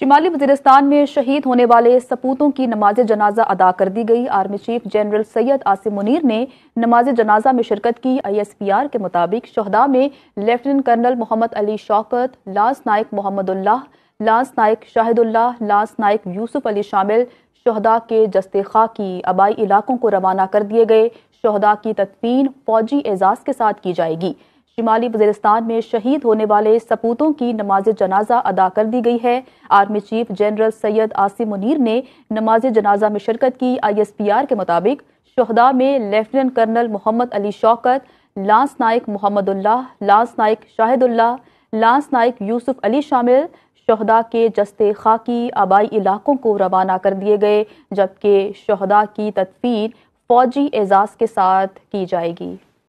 शिमाली वजीरस्तान में शहीद होने वाले सपूतों की नमाज जनाजा अदा कर दी गई army chief general Syed Asim Munir ने नमाज जनाजा में शिरकत की आईएसपीआर के मुताबिक शहदा में lieutenant colonel Mohammad Ali Shaukat lance Naik Mohammadullah lance Naik Shahidullah lance Naik Yousuf Ali शामिल शहदा के जस्ते खा की आबाई इलाकों को रवाना कर दिए गए शहदा की तदफीन फौजी एजाज के साथ की जाएगी शिमाली वजीरिस्तान में शहीद होने वाले सपूतों की नमाज जनाजा अदा कर दी गई है army chief general Syed Asim Munir ने नमाज जनाजा में शिरकत की आईएसपीआर के मुताबिक शहदा में lieutenant colonel Mohammad Ali Shaukat lance Naik Mohammadullah lance Naik Shahidullah lance Naik Yousuf Ali शामिल शहदा के जस्ते खाकी आबाई इलाकों को रवाना कर दिए गए जबकि शहदा की तदफीन फौजी एजाज के साथ की जाएगी